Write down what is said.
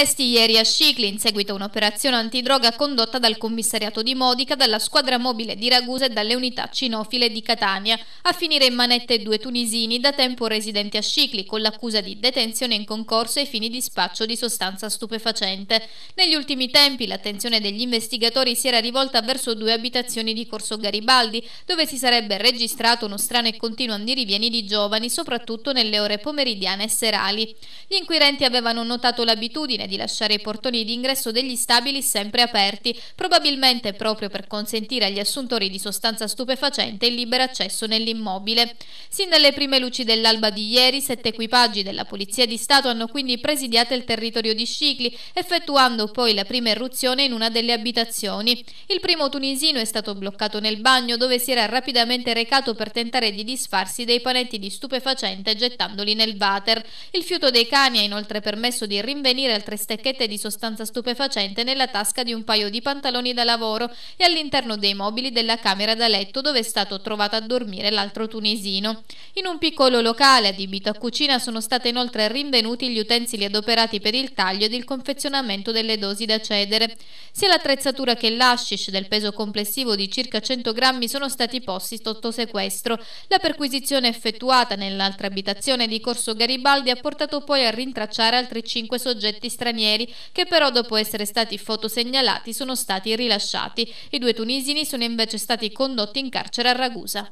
arresti ieri a Scicli in seguito a un'operazione antidroga condotta dal commissariato di Modica, dalla squadra mobile di Ragusa e dalle unità cinofile di Catania, a finire in manette due tunisini da tempo residenti a Scicli con l'accusa di detenzione in concorso ai fini di spaccio di sostanza stupefacente. Negli ultimi tempi l'attenzione degli investigatori si era rivolta verso due abitazioni di Corso Garibaldi, dove si sarebbe registrato uno strano e continuo andirivieni di giovani, soprattutto nelle ore pomeridiane e serali. Gli inquirenti avevano notato l'abitudine di lasciare i portoni d'ingresso degli stabili sempre aperti, probabilmente proprio per consentire agli assuntori di sostanza stupefacente il libero accesso nell'immobile. Sin dalle prime luci dell'alba di ieri, sette equipaggi della Polizia di Stato hanno quindi presidiato il territorio di Scicli, effettuando poi la prima irruzione in una delle abitazioni. Il primo tunisino è stato bloccato nel bagno dove si era rapidamente recato per tentare di disfarsi dei panetti di stupefacente gettandoli nel water. Il fiuto dei cani ha inoltre permesso di rinvenire altresì stecchette di sostanza stupefacente nella tasca di un paio di pantaloni da lavoro e all'interno dei mobili della camera da letto dove è stato trovato a dormire l'altro tunisino. In un piccolo locale adibito a cucina sono state inoltre rinvenuti gli utensili adoperati per il taglio ed il confezionamento delle dosi da cedere. Sia l'attrezzatura che l'ashish del peso complessivo di circa 100 grammi sono stati posti sotto sequestro. La perquisizione effettuata nell'altra abitazione di Corso Garibaldi ha portato poi a rintracciare altri 5 soggetti stranieri stranieri che però dopo essere stati fotosegnalati sono stati rilasciati. I due tunisini sono invece stati condotti in carcere a Ragusa.